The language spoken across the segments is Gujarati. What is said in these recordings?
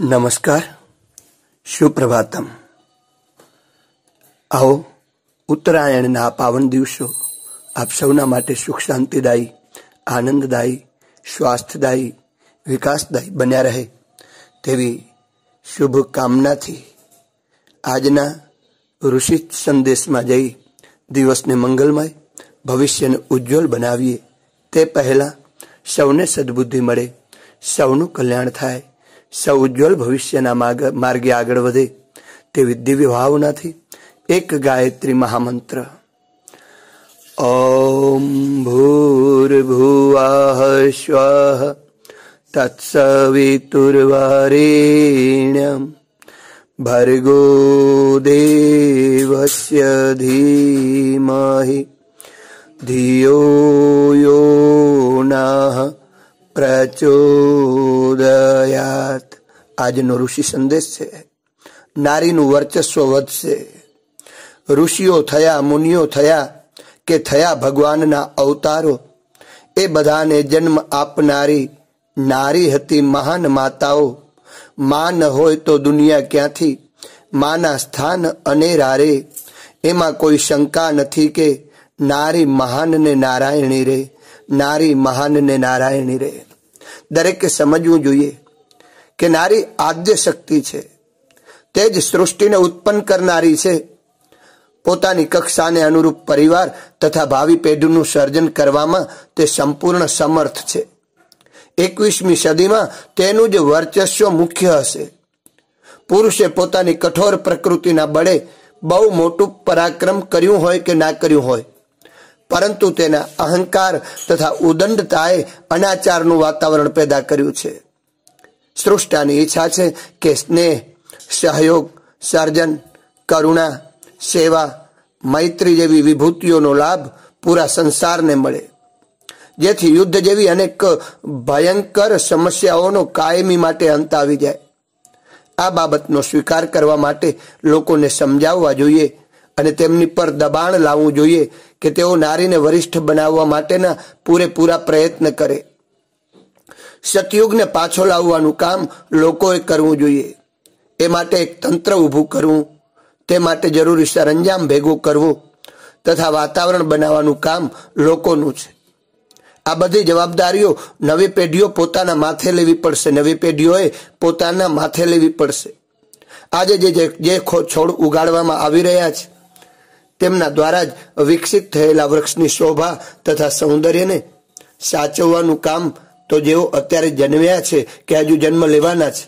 નમસ્કાર સુપ્રભાતમ આવો ઉત્તરાયણના પાવન દિવસો આપ સૌના માટે સુખ શાંતિદાયી આનંદદાયી સ્વાસ્થ્યદાયી વિકાસદાયી બન્યા રહે તેવી શુભકામનાથી આજના ઋષિ સંદેશમાં જઈ દિવસને મંગલમય ભવિષ્યને ઉજ્જવલ બનાવીએ તે પહેલાં સૌને સદબુદ્ધિ મળે સૌનું કલ્યાણ થાય સૌ ઉજ્જવલ ભવિષ્યના માર્ગે આગળ વધે તેવી દિવ્ય ભાવનાથી એક ગાયત્રી મહામંત્ર ઓમ भूर्भुवः श्वः तत्सवितुर्वरेण्यं ભર્ગો देवस्य धीमहि ધિયો यो नः प्रचोदयात् આજનો ઋષિ સંદેશ છે નારીનું વર્ચસ્વ વધશે ઋષિઓ થયા મુનિઓ થયા કે થયા ભગવાનના અવતારો એ બધાને જન્મ આપનારી નારી હતી મહાન માતાઓ માન હોય તો દુનિયા ક્યાંથી માના સ્થાન અનેરા રે એમાં કોઈ શંકા નથી કે નારી મહાન ને નારાયણી રે નારી મહાન ને નારાયણી રે દરેકે સમજવું જોઈએ કે નારી આદ્ય શક્તિ છે તે જ સૃષ્ટિને ઉત્પન્ન કરનારી છે પોતાની કક્ષાને અનુરૂપ પરિવાર તથા ભાવિ પેઢીનું સર્જન કરવામાં તે સંપૂર્ણ સમર્થ છે એકવીસમી સદીમાં તેનું જ વર્ચસ્વ મુખ્ય હશે પુરુષે પોતાની કઠોર પ્રકૃતિના બળે બહુ મોટું પરાક્રમ કર્યું હોય કે ના કર્યું હોય પરંતુ તેના અહંકાર તથા ઉદંડતાએ અનાચારનું વાતાવરણ પેદા કર્યું છે સૃષ્ટાની ઈચ્છા છે કે સ્નેહ સહયોગ સર્જન કરુણા સેવા મૈત્રી જેવી વિભૂતિઓનો લાભ પૂરા સંસારને મળે જેથી યુદ્ધ જેવી અનેક ભયંકર સમસ્યાઓનો કાયમી માટે અંત આવી જાય આ બાબતનો સ્વીકાર કરવા માટે લોકોને સમજાવવા જોઈએ અને તેમની પર દબાણ લાવવું જોઈએ કે તેઓ નારીને વરિષ્ઠ બનાવવા માટેના પૂરેપૂરા પ્રયત્ન કરે સતયુગને પાછો લાવવાનું કામ લોકોએ કરવું જોઈએ એ માટે એક તંત્ર ઊભું કરવું તે માટે જરૂરી સરંજામ ભેગું કરવું તથા વાતાવરણ બનાવવાનું કામ લોકોનું છે આ બધી જવાબદારીઓ નવી પેઢીઓ પોતાના માથે લેવી પડશે નવી પેઢીઓએ પોતાના માથે લેવી પડશે આજે જે જે છોડ ઉગાડવામાં આવી રહ્યા છે તેમના દ્વારા જ વિકસિત થયેલા વૃક્ષની શોભા તથા સૌંદર્યને સાચવવાનું કામ તો જેઓ અત્યારે જન્મ્યા છે કે હજુ જન્મ લેવાના છે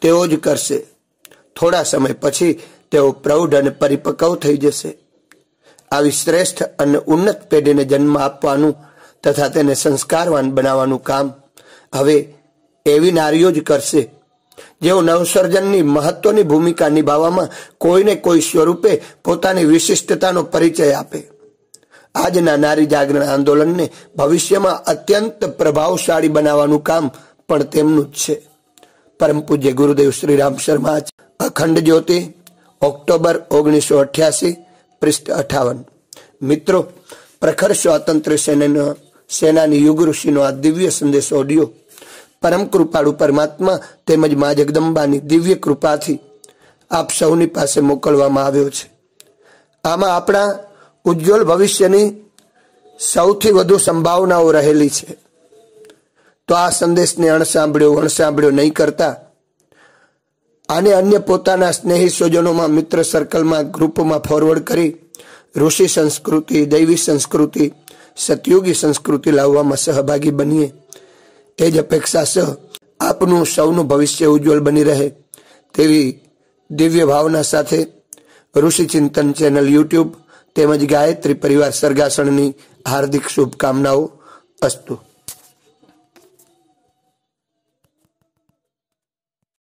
તેઓ જ કરશે થોડા સમય પછી તેઓ પ્રૌઢ અને પરિપક્વ થઈ જશે આવી શ્રેષ્ઠ અને ઉન્નત પેઢીને જન્મ આપવાનું તથા તેને સંસ્કારવાન બનાવવાનું કામ હવે એવી નારીઓ જ કરશે જેઓ નવસર્જનની મહત્વની ભૂમિકા નિભાવવામાં કોઈને કોઈ સ્વરૂપે પોતાની વિશિષ્ટતાનો પરિચય આપે આજના નારી જાગરણ આંદોલનને ભવિષ્યમાં અત્યંત પ્રભાવશાળી બનાવવાનું કામ પણ તેમનું જ છે પરમ પૂજ્ય ગુરુદેવ શ્રી રામ શર્મા અખંડ જ્યોતિ ઓક્ટોબર ઓગણીસો અઠ્યાસી પૃષ્ઠ અઠાવન મિત્રો પ્રખર સ્વાતંત્ર્ય સેનાનો સેનાની યુગ ઋષિનો આ દિવ્ય સંદેશ ઓડિયો પરમ કૃપાળુ પરમાત્મા તેમજ મા જગદંબાની દિવ્ય કૃપાથી આપ સૌની પાસે મોકલવામાં આવ્યો છે આમાં આપણા ઉજ્જવલ ભવિષ્યની સૌથી વધુ સંભાવનાઓ રહેલી છે તો આ સંદેશને અણસાંભળ્યો અણસાંભળ્યો નહીં કરતા આને અન્ય પોતાના સ્નેહી સ્વજનોમાં મિત્ર સર્કલમાં ગ્રુપમાં ફોરવર્ડ કરી ઋષિ સંસ્કૃતિ દૈવી સંસ્કૃતિ સતયુગી સંસ્કૃતિ લાવવામાં સહભાગી બનીએ તે જ અપેક્ષા સહ આપનું સૌનું ભવિષ્ય ઉજ્જવલ બની રહે તેવી દિવ્ય ભાવના સાથે ઋષિ ચિંતન ચેનલ યુટ્યુબ તેમજ ગાયત્રી પરિવાર સર્ગાસણની હાર્દિક શુભકામનાઓ અસ્તુ